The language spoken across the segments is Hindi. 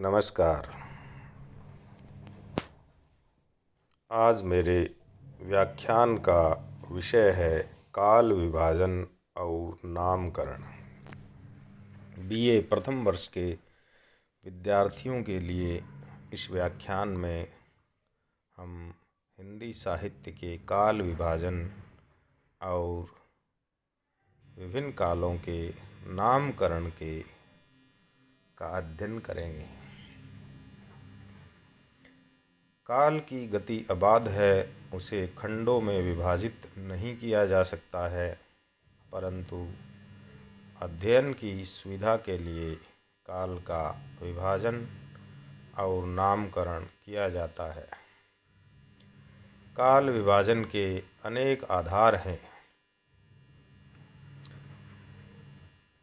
नमस्कार आज मेरे व्याख्यान का विषय है काल विभाजन और नामकरण बीए प्रथम वर्ष के विद्यार्थियों के लिए इस व्याख्यान में हम हिंदी साहित्य के काल विभाजन और विभिन्न कालों के नामकरण के का अध्ययन करेंगे काल की गति अबाध है उसे खंडों में विभाजित नहीं किया जा सकता है परंतु अध्ययन की सुविधा के लिए काल का विभाजन और नामकरण किया जाता है काल विभाजन के अनेक आधार हैं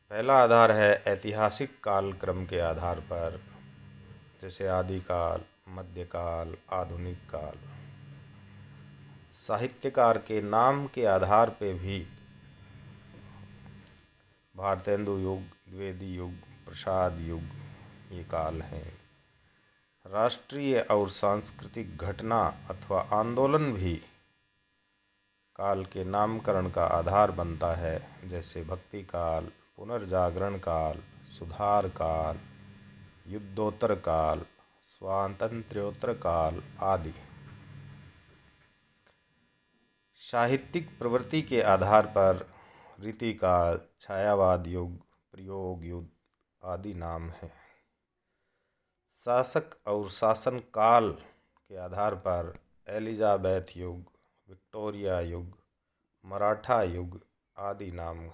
पहला आधार है ऐतिहासिक काल क्रम के आधार पर जैसे आदिकाल मध्यकाल आधुनिक काल साहित्यकार के नाम के आधार पर भी भारतेंदु युग द्वेदी युग प्रसाद युग ये काल हैं राष्ट्रीय और सांस्कृतिक घटना अथवा आंदोलन भी काल के नामकरण का आधार बनता है जैसे भक्ति काल पुनर्जागरण काल सुधार काल युद्धोत्तर काल स्वातंत्र्योत्तर काल आदि साहित्यिक प्रवृत्ति के आधार पर रीति का छायावाद युग प्रयोग युग आदि नाम है शासक और शासन काल के आधार पर एलिजाबैथ युग विक्टोरिया युग मराठा युग आदि नाम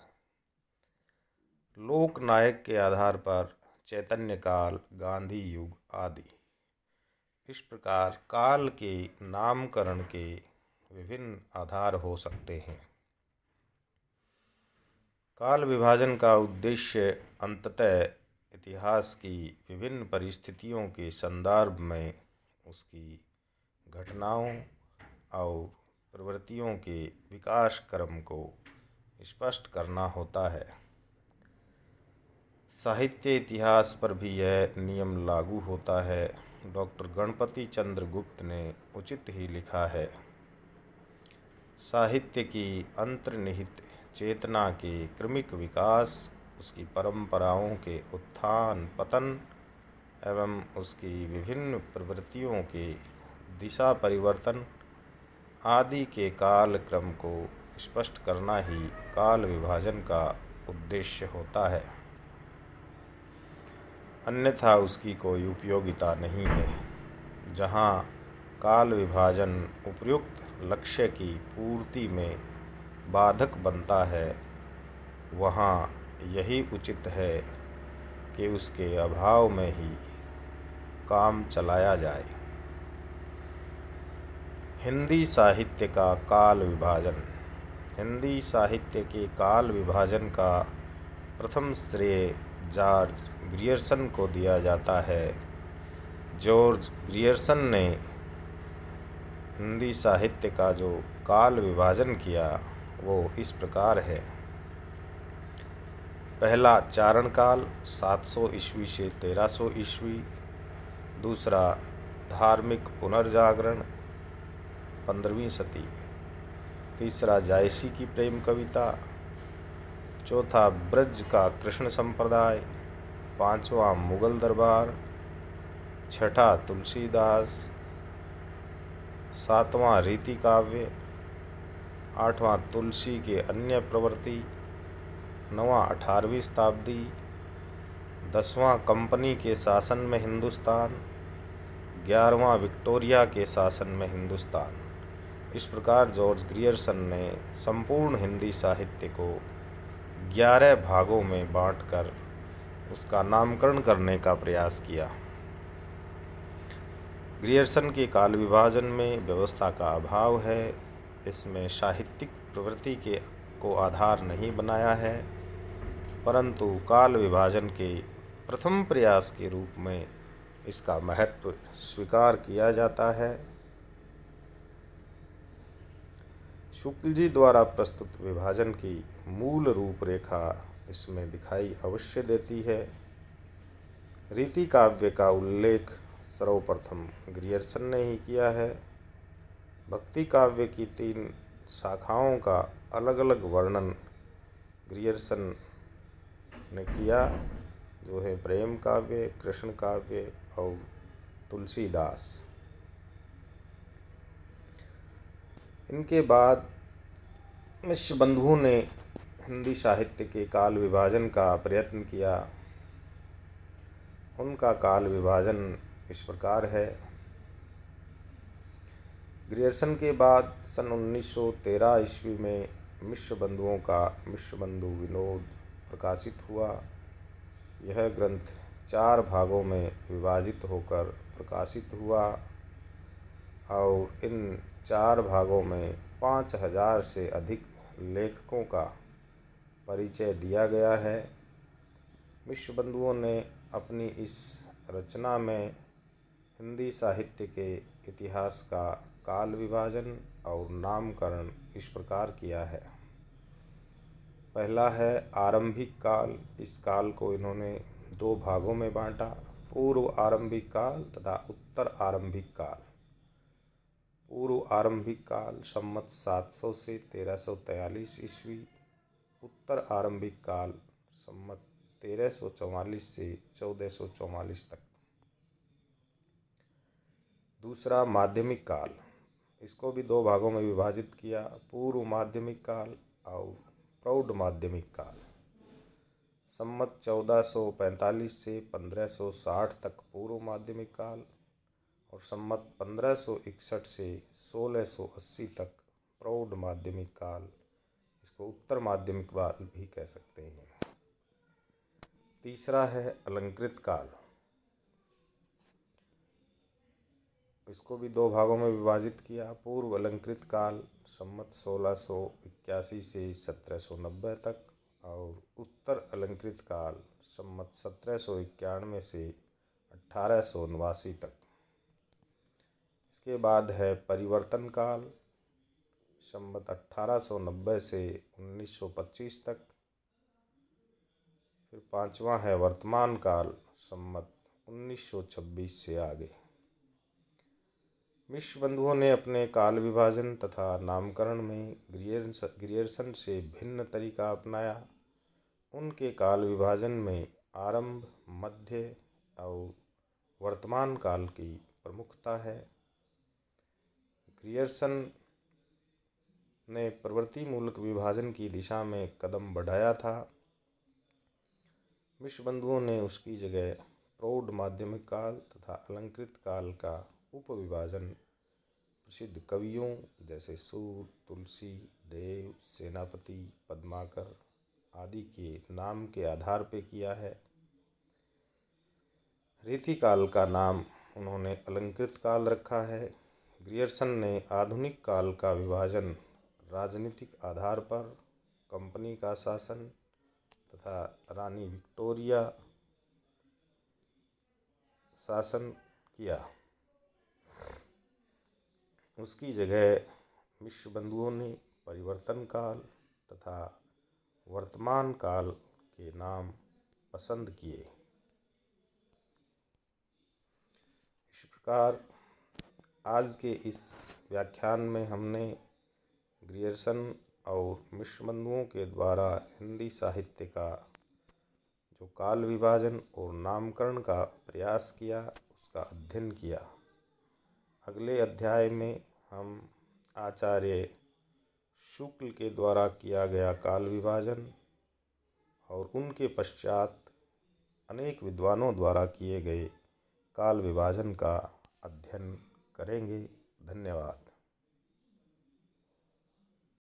लोकनायक के आधार पर चैतन्य काल गांधी युग आदि इस प्रकार काल के नामकरण के विभिन्न आधार हो सकते हैं काल विभाजन का उद्देश्य अंततः इतिहास की विभिन्न परिस्थितियों के संदर्भ में उसकी घटनाओं और प्रवृत्तियों के विकास क्रम को स्पष्ट करना होता है साहित्य इतिहास पर भी यह नियम लागू होता है डॉक्टर गणपति चंद्र गुप्त ने उचित ही लिखा है साहित्य की अंतर्निहित चेतना के क्रमिक विकास उसकी परंपराओं के उत्थान पतन एवं उसकी विभिन्न प्रवृत्तियों के दिशा परिवर्तन आदि के काल क्रम को स्पष्ट करना ही काल विभाजन का उद्देश्य होता है अन्यथा उसकी कोई उपयोगिता नहीं है जहाँ काल विभाजन उपयुक्त लक्ष्य की पूर्ति में बाधक बनता है वहाँ यही उचित है कि उसके अभाव में ही काम चलाया जाए हिंदी साहित्य का काल विभाजन हिंदी साहित्य के काल विभाजन का प्रथम श्रेय जॉर्ज ग्रियर्सन को दिया जाता है जॉर्ज ग्रियर्सन ने हिंदी साहित्य का जो काल विभाजन किया वो इस प्रकार है पहला चारण काल 700 ईस्वी से 1300 ईस्वी दूसरा धार्मिक पुनर्जागरण पंद्रहवीं सती तीसरा जायसी की प्रेम कविता चौथा ब्रज का कृष्ण संप्रदाय पांचवा मुगल दरबार छठा तुलसीदास सातवां रीति काव्य आठवां तुलसी के अन्य प्रवृत्ति नवा अठारहवीं शताब्दी दसवां कंपनी के शासन में हिंदुस्तान ग्यारहवां विक्टोरिया के शासन में हिंदुस्तान इस प्रकार जॉर्ज ग्रियर्सन ने संपूर्ण हिंदी साहित्य को ग्यारह भागों में बांटकर उसका नामकरण करने का प्रयास किया ग्रियर्सन के काल विभाजन में व्यवस्था का अभाव है इसमें साहित्यिक प्रवृत्ति के को आधार नहीं बनाया है परंतु काल विभाजन के प्रथम प्रयास के रूप में इसका महत्व स्वीकार किया जाता है शुक्ल जी द्वारा प्रस्तुत विभाजन की मूल रूपरेखा इसमें दिखाई अवश्य देती है रीति काव्य का उल्लेख सर्वप्रथम ग्रियर्सन ने ही किया है भक्ति काव्य की तीन शाखाओं का अलग अलग वर्णन ग्रियर्सन ने किया जो है प्रेम काव्य कृष्ण काव्य और तुलसीदास इनके बाद विश्वबंधु ने हिंदी साहित्य के काल विभाजन का प्रयत्न किया उनका काल विभाजन इस प्रकार है ग्रियर्सन के बाद सन 1913 ईस्वी में मिश्र बंधुओं का मिश्र बंधु विनोद प्रकाशित हुआ यह ग्रंथ चार भागों में विभाजित होकर प्रकाशित हुआ और इन चार भागों में पाँच हजार से अधिक लेखकों का परिचय दिया गया है विश्वबंधुओं ने अपनी इस रचना में हिंदी साहित्य के इतिहास का काल विभाजन और नामकरण इस प्रकार किया है पहला है आरंभिक काल इस काल को इन्होंने दो भागों में बांटा पूर्व आरंभिक काल तथा उत्तर आरंभिक काल पूर्व आरंभिक काल सम्मत 700 से 1343 ईस्वी उत्तर आरंभिक काल सम्मत 1344 से 1444 तक दूसरा माध्यमिक काल इसको भी दो भागों में विभाजित किया पूर्व माध्यमिक काल और प्रौढ़ माध्यमिक काल सम्मत 1445 से 1560 तक पूर्व माध्यमिक काल और सम्मत 1561 से 1680 तक प्रौढ़ माध्यमिक काल इसको उत्तर माध्यमिक काल भी कह सकते हैं तीसरा है अलंकृत काल इसको भी दो भागों में विभाजित किया पूर्व अलंकृत काल सम्मत 1681 से 1790 तक और उत्तर अलंकृत काल सम्मत सत्रह से अठारह तक उसके बाद है परिवर्तन काल संबत अट्ठारह से 1925 तक फिर पांचवा है वर्तमान काल संबत 1926 से आगे मिश्र बंधुओं ने अपने काल विभाजन तथा नामकरण में ग्रियर्सन से भिन्न तरीका अपनाया उनके काल विभाजन में आरंभ मध्य और वर्तमान काल की प्रमुखता है ग्रियर्सन ने प्रवृत्ति मूलक विभाजन की दिशा में कदम बढ़ाया था विश्वबंधुओं ने उसकी जगह प्रौढ़ माध्यमिक काल तथा अलंकृत काल का उपविभाजन प्रसिद्ध कवियों जैसे सूर तुलसी देव सेनापति पद्माकर आदि के नाम के आधार पर किया है रीति काल का नाम उन्होंने अलंकृत काल रखा है ग्रियर्सन ने आधुनिक काल का विभाजन राजनीतिक आधार पर कंपनी का शासन तथा रानी विक्टोरिया शासन किया उसकी जगह विश्व बंधुओं ने परिवर्तन काल तथा वर्तमान काल के नाम पसंद किए इस प्रकार आज के इस व्याख्यान में हमने ग्रियर्सन और मिश्रबंधुओं के द्वारा हिंदी साहित्य का जो काल विभाजन और नामकरण का प्रयास किया उसका अध्ययन किया अगले अध्याय में हम आचार्य शुक्ल के द्वारा किया गया काल विभाजन और उनके पश्चात अनेक विद्वानों द्वारा किए गए काल विभाजन का अध्ययन करेंगे धन्यवाद